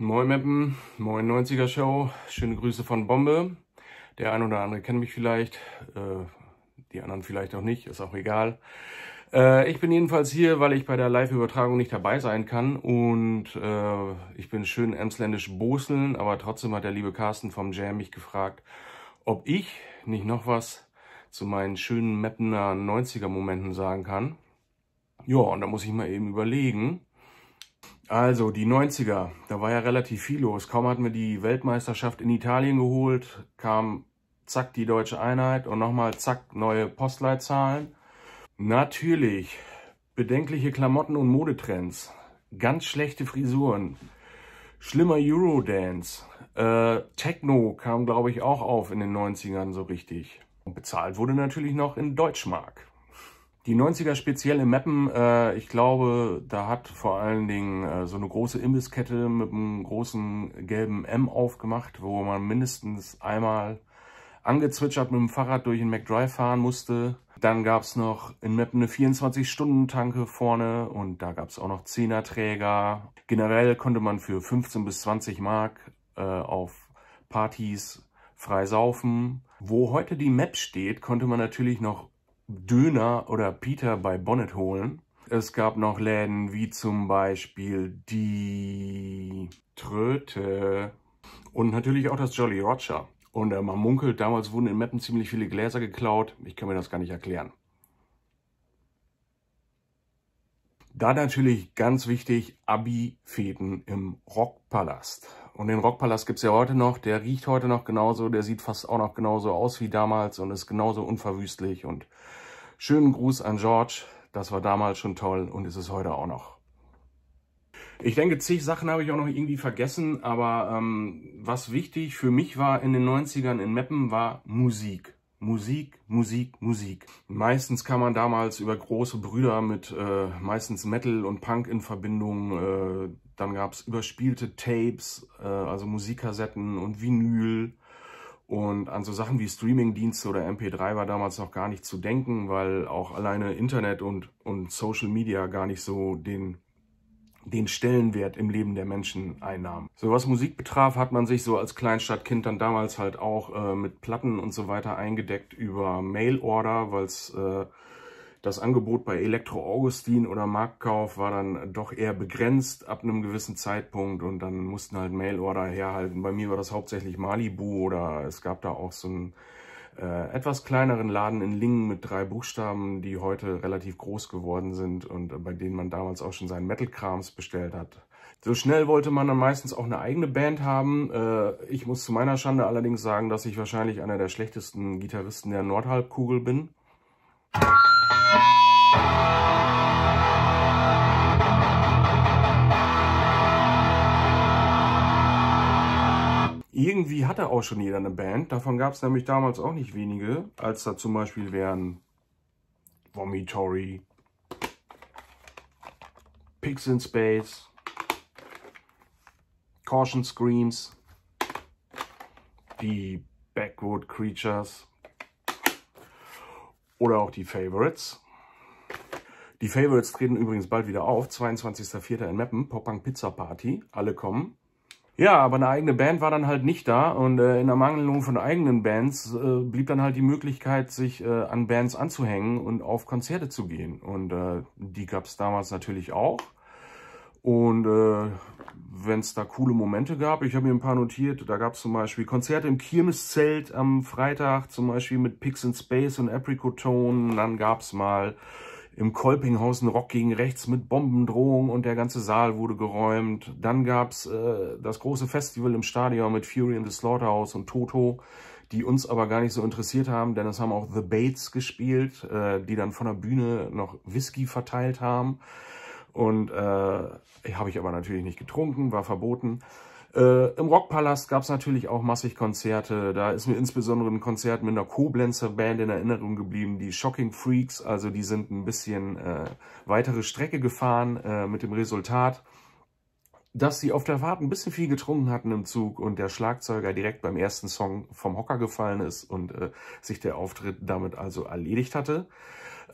Moin Mappen, moin 90er Show, schöne Grüße von Bombe. Der ein oder andere kennt mich vielleicht, äh, die anderen vielleicht auch nicht, ist auch egal. Äh, ich bin jedenfalls hier, weil ich bei der Live-Übertragung nicht dabei sein kann und äh, ich bin schön emsländisch Boseln, aber trotzdem hat der liebe Carsten vom Jam mich gefragt, ob ich nicht noch was zu meinen schönen Mappener 90er Momenten sagen kann. Ja, und da muss ich mal eben überlegen. Also die 90er, da war ja relativ viel los. Kaum hatten wir die Weltmeisterschaft in Italien geholt, kam zack die deutsche Einheit und nochmal zack neue Postleitzahlen. Natürlich bedenkliche Klamotten und Modetrends, ganz schlechte Frisuren, schlimmer Eurodance, äh, Techno kam glaube ich auch auf in den 90ern so richtig. Und bezahlt wurde natürlich noch in Deutschmark. Die 90er speziell in Meppen, äh, ich glaube, da hat vor allen Dingen äh, so eine große Imbisskette mit einem großen gelben M aufgemacht, wo man mindestens einmal angezwitschert mit dem Fahrrad durch den McDrive fahren musste. Dann gab es noch in Mappen eine 24-Stunden-Tanke vorne und da gab es auch noch 10er-Träger. Generell konnte man für 15 bis 20 Mark äh, auf Partys frei saufen. Wo heute die Map steht, konnte man natürlich noch Döner oder Peter bei Bonnet holen. Es gab noch Läden wie zum Beispiel die Tröte und natürlich auch das Jolly Roger. Und äh, man munkelt, damals wurden in Meppen ziemlich viele Gläser geklaut. Ich kann mir das gar nicht erklären. Da natürlich ganz wichtig, Abi-Fäden im Rockpalast. Und den Rockpalast gibt's ja heute noch. Der riecht heute noch genauso. Der sieht fast auch noch genauso aus wie damals und ist genauso unverwüstlich. Und schönen Gruß an George. Das war damals schon toll und ist es heute auch noch. Ich denke, zig Sachen habe ich auch noch irgendwie vergessen, aber ähm, was wichtig für mich war in den 90ern in Meppen, war Musik. Musik, Musik, Musik. Meistens kam man damals über große Brüder mit äh, meistens Metal und Punk in Verbindung. Äh, dann es überspielte Tapes, äh, also Musikkassetten und Vinyl. Und an so Sachen wie Streamingdienste oder MP3 war damals noch gar nicht zu denken, weil auch alleine Internet und, und Social Media gar nicht so den den Stellenwert im Leben der Menschen einnahm. So was Musik betraf, hat man sich so als Kleinstadtkind dann damals halt auch äh, mit Platten und so weiter eingedeckt über Mailorder, weil es äh, das Angebot bei Elektro Augustin oder Marktkauf war dann doch eher begrenzt ab einem gewissen Zeitpunkt und dann mussten halt Mailorder herhalten. Bei mir war das hauptsächlich Malibu oder es gab da auch so ein äh, etwas kleineren Laden in Lingen mit drei Buchstaben, die heute relativ groß geworden sind und bei denen man damals auch schon seinen Metal-Krams bestellt hat. So schnell wollte man dann meistens auch eine eigene Band haben. Äh, ich muss zu meiner Schande allerdings sagen, dass ich wahrscheinlich einer der schlechtesten Gitarristen der Nordhalbkugel bin. Irgendwie hatte auch schon jeder eine Band. Davon gab es nämlich damals auch nicht wenige, als da zum Beispiel wären Vomitory, Pigs in Space, Caution Screams, die Backwood Creatures oder auch die Favorites. Die Favorites treten übrigens bald wieder auf, 22.04. in Meppen, Popang Pizza Party, alle kommen. Ja, aber eine eigene Band war dann halt nicht da und äh, in Ermangelung von eigenen Bands äh, blieb dann halt die Möglichkeit, sich äh, an Bands anzuhängen und auf Konzerte zu gehen. Und äh, die gab es damals natürlich auch. Und äh, wenn es da coole Momente gab, ich habe mir ein paar notiert, da gab es zum Beispiel Konzerte im Kirmeszelt am Freitag, zum Beispiel mit Pix in Space und Apricotone. Dann gab es mal im Kolpinghaus ein Rock gegen rechts mit Bombendrohung und der ganze Saal wurde geräumt. Dann gab's äh, das große Festival im Stadion mit Fury in the Slaughterhouse und Toto, die uns aber gar nicht so interessiert haben, denn es haben auch The Bates gespielt, äh, die dann von der Bühne noch Whisky verteilt haben. Und äh, habe ich aber natürlich nicht getrunken, war verboten. Äh, Im Rockpalast gab es natürlich auch massig Konzerte. Da ist mir insbesondere ein Konzert mit einer Koblenzer Band in Erinnerung geblieben, die Shocking Freaks. Also die sind ein bisschen äh, weitere Strecke gefahren äh, mit dem Resultat, dass sie auf der Fahrt ein bisschen viel getrunken hatten im Zug und der Schlagzeuger direkt beim ersten Song vom Hocker gefallen ist und äh, sich der Auftritt damit also erledigt hatte.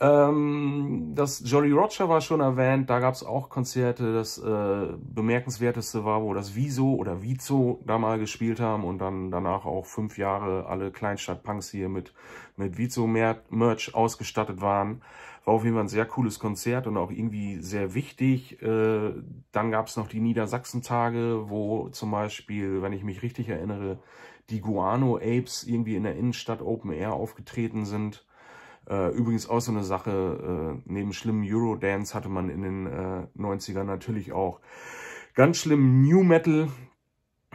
Ähm, das Jolly Roger war schon erwähnt, da gab es auch Konzerte. Das äh, bemerkenswerteste war, wo das Wieso oder Vizo da mal gespielt haben und dann danach auch fünf Jahre alle Kleinstadt-Punks hier mit, mit Vizo-Merch ausgestattet waren. War auf jeden Fall ein sehr cooles Konzert und auch irgendwie sehr wichtig. Äh, dann gab es noch die Niedersachsen-Tage, wo zum Beispiel, wenn ich mich richtig erinnere, die Guano Apes irgendwie in der Innenstadt Open Air aufgetreten sind. Äh, übrigens auch so eine Sache, äh, neben schlimmen Eurodance hatte man in den äh, 90ern natürlich auch ganz schlimm New Metal.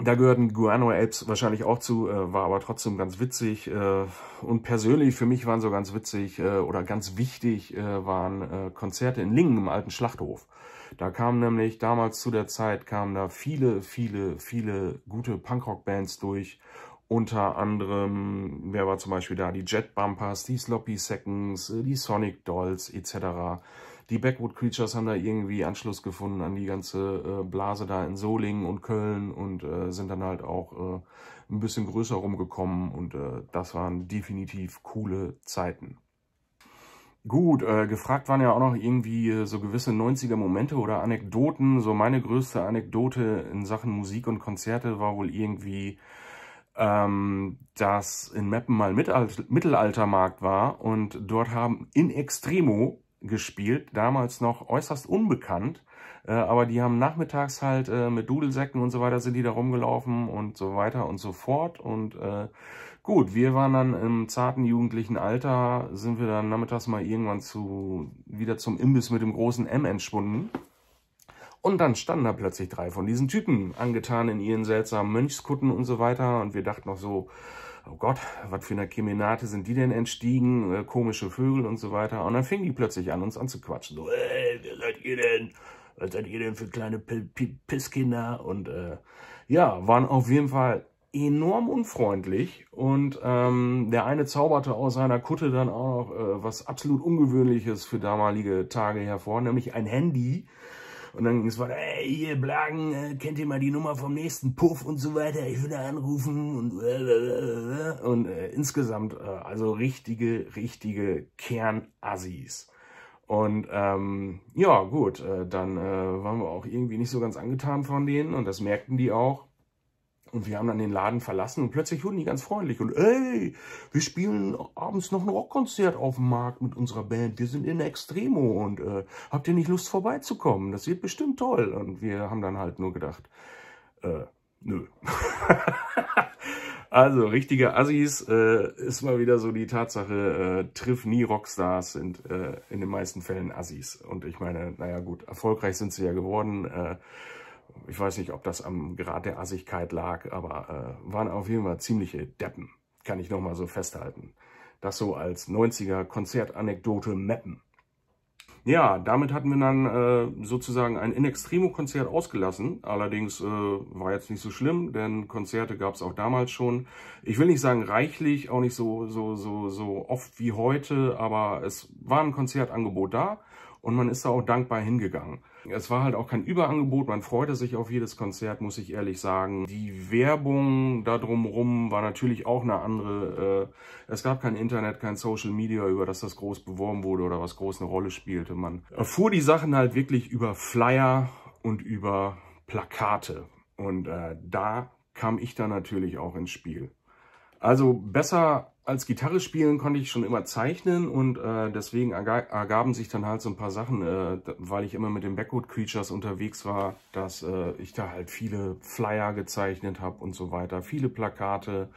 Da gehörten Guano Apes wahrscheinlich auch zu, äh, war aber trotzdem ganz witzig. Äh, und persönlich für mich waren so ganz witzig äh, oder ganz wichtig äh, waren äh, Konzerte in Lingen im alten Schlachthof. Da kamen nämlich damals zu der Zeit, kamen da viele, viele, viele gute Punkrock-Bands durch unter anderem, wer war zum Beispiel da? Die Jet Bumpers, die Sloppy Seconds, äh, die Sonic Dolls etc. Die Backwood Creatures haben da irgendwie Anschluss gefunden an die ganze äh, Blase da in Solingen und Köln und äh, sind dann halt auch äh, ein bisschen größer rumgekommen und äh, das waren definitiv coole Zeiten. Gut, äh, gefragt waren ja auch noch irgendwie äh, so gewisse 90er Momente oder Anekdoten. So meine größte Anekdote in Sachen Musik und Konzerte war wohl irgendwie ähm, das in Meppen mal Mittelaltermarkt war und dort haben in Extremo gespielt, damals noch äußerst unbekannt, äh, aber die haben nachmittags halt äh, mit Dudelsäcken und so weiter sind die da rumgelaufen und so weiter und so fort und äh, gut, wir waren dann im zarten jugendlichen Alter, sind wir dann nachmittags mal irgendwann zu wieder zum Imbiss mit dem großen M entschwunden und dann standen da plötzlich drei von diesen Typen, angetan in ihren seltsamen Mönchskutten und so weiter. Und wir dachten noch so, oh Gott, was für eine Kemenate sind die denn entstiegen, äh, komische Vögel und so weiter. Und dann fingen die plötzlich an, uns anzuquatschen. So, ey, wer seid ihr denn? Was seid ihr denn für kleine P P Pisskinder? Und äh, ja, waren auf jeden Fall enorm unfreundlich und ähm, der eine zauberte aus seiner Kutte dann auch noch äh, was absolut Ungewöhnliches für damalige Tage hervor, nämlich ein Handy, und dann ging es weiter, ey, ihr Blagen, äh, kennt ihr mal die Nummer vom nächsten Puff und so weiter, ich würde anrufen und, äh, äh, und äh, insgesamt, äh, also richtige, richtige Kernassis. Und ähm, ja, gut, äh, dann äh, waren wir auch irgendwie nicht so ganz angetan von denen und das merkten die auch. Und wir haben dann den Laden verlassen und plötzlich wurden die ganz freundlich und ey, wir spielen abends noch ein Rockkonzert auf dem Markt mit unserer Band. Wir sind in Extremo und äh, habt ihr nicht Lust vorbeizukommen? Das wird bestimmt toll. Und wir haben dann halt nur gedacht, äh, nö. also richtige Assis äh, ist mal wieder so die Tatsache, äh, triff nie Rockstars, sind äh, in den meisten Fällen Assis. Und ich meine, naja gut, erfolgreich sind sie ja geworden. Äh, ich weiß nicht, ob das am Grad der Assigkeit lag, aber äh, waren auf jeden Fall ziemliche Deppen. Kann ich nochmal so festhalten. Das so als 90er Konzertanekdote mappen. Ja, damit hatten wir dann äh, sozusagen ein In Extremo-Konzert ausgelassen. Allerdings äh, war jetzt nicht so schlimm, denn Konzerte gab es auch damals schon. Ich will nicht sagen reichlich, auch nicht so, so, so, so oft wie heute, aber es war ein Konzertangebot da. Und man ist da auch dankbar hingegangen. Es war halt auch kein Überangebot, man freute sich auf jedes Konzert, muss ich ehrlich sagen. Die Werbung da drumherum war natürlich auch eine andere. Äh, es gab kein Internet, kein Social Media, über das das groß beworben wurde oder was groß eine Rolle spielte. Man erfuhr die Sachen halt wirklich über Flyer und über Plakate. Und äh, da kam ich dann natürlich auch ins Spiel. Also besser als Gitarre spielen konnte ich schon immer zeichnen und äh, deswegen ergaben sich dann halt so ein paar Sachen, äh, weil ich immer mit den Backwood Creatures unterwegs war, dass äh, ich da halt viele Flyer gezeichnet habe und so weiter, viele Plakate.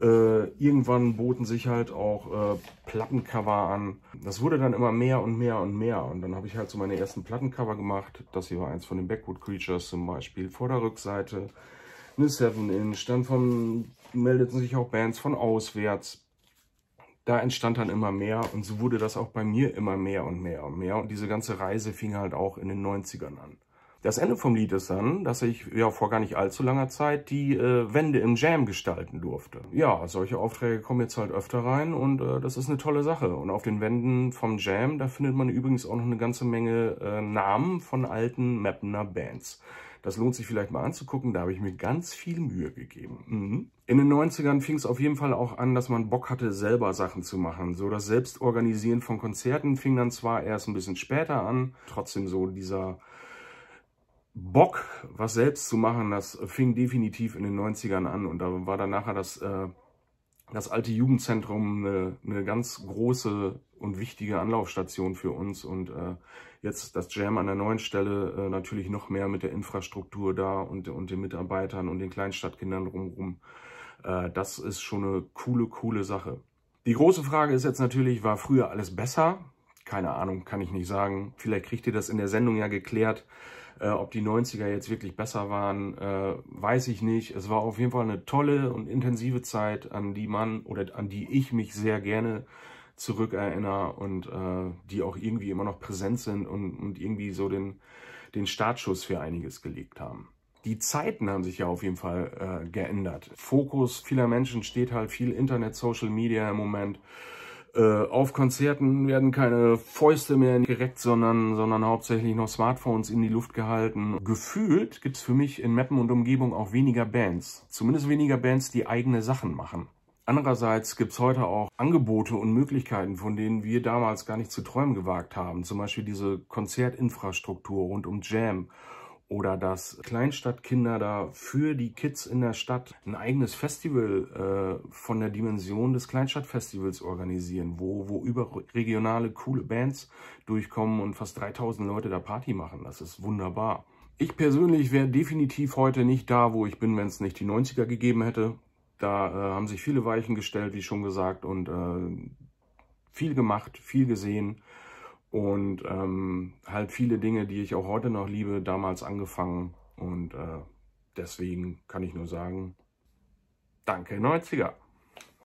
Äh, irgendwann boten sich halt auch äh, Plattencover an. Das wurde dann immer mehr und mehr und mehr. Und dann habe ich halt so meine ersten Plattencover gemacht. Das hier war eins von den Backwood Creatures zum Beispiel. Vor der Rückseite eine 7-Inch. Dann vom, meldeten sich auch Bands von auswärts da entstand dann immer mehr und so wurde das auch bei mir immer mehr und mehr und mehr. Und diese ganze Reise fing halt auch in den 90ern an. Das Ende vom Lied ist dann, dass ich ja vor gar nicht allzu langer Zeit die äh, Wände im Jam gestalten durfte. Ja, solche Aufträge kommen jetzt halt öfter rein und äh, das ist eine tolle Sache. Und auf den Wänden vom Jam, da findet man übrigens auch noch eine ganze Menge äh, Namen von alten Mappener Bands. Das lohnt sich vielleicht mal anzugucken, da habe ich mir ganz viel Mühe gegeben. Mhm. In den 90ern fing es auf jeden Fall auch an, dass man Bock hatte, selber Sachen zu machen. So das Selbstorganisieren von Konzerten fing dann zwar erst ein bisschen später an, trotzdem so dieser Bock, was selbst zu machen, das fing definitiv in den 90ern an und da war dann nachher das, äh, das alte Jugendzentrum eine, eine ganz große und wichtige Anlaufstation für uns. Und äh, jetzt das Jam an der neuen Stelle äh, natürlich noch mehr mit der Infrastruktur da und, und den Mitarbeitern und den Kleinstadtkindern drumherum. Äh, das ist schon eine coole, coole Sache. Die große Frage ist jetzt natürlich, war früher alles besser? Keine Ahnung, kann ich nicht sagen. Vielleicht kriegt ihr das in der Sendung ja geklärt. Äh, ob die 90er jetzt wirklich besser waren, äh, weiß ich nicht. Es war auf jeden Fall eine tolle und intensive Zeit, an die man oder an die ich mich sehr gerne zurückerinnere und äh, die auch irgendwie immer noch präsent sind und, und irgendwie so den, den Startschuss für einiges gelegt haben. Die Zeiten haben sich ja auf jeden Fall äh, geändert. Fokus vieler Menschen steht halt viel Internet, Social Media im Moment. Äh, auf Konzerten werden keine Fäuste mehr direkt, sondern, sondern hauptsächlich noch Smartphones in die Luft gehalten. Gefühlt gibt's für mich in Mappen und Umgebung auch weniger Bands. Zumindest weniger Bands, die eigene Sachen machen. Andererseits gibt es heute auch Angebote und Möglichkeiten, von denen wir damals gar nicht zu träumen gewagt haben. Zum Beispiel diese Konzertinfrastruktur rund um Jam oder dass Kleinstadtkinder da für die Kids in der Stadt ein eigenes Festival äh, von der Dimension des Kleinstadtfestivals organisieren, wo, wo überregionale coole Bands durchkommen und fast 3000 Leute da Party machen. Das ist wunderbar. Ich persönlich wäre definitiv heute nicht da, wo ich bin, wenn es nicht die 90er gegeben hätte. Da äh, haben sich viele Weichen gestellt, wie schon gesagt, und äh, viel gemacht, viel gesehen und ähm, halt viele Dinge, die ich auch heute noch liebe, damals angefangen. Und äh, deswegen kann ich nur sagen, danke 90er.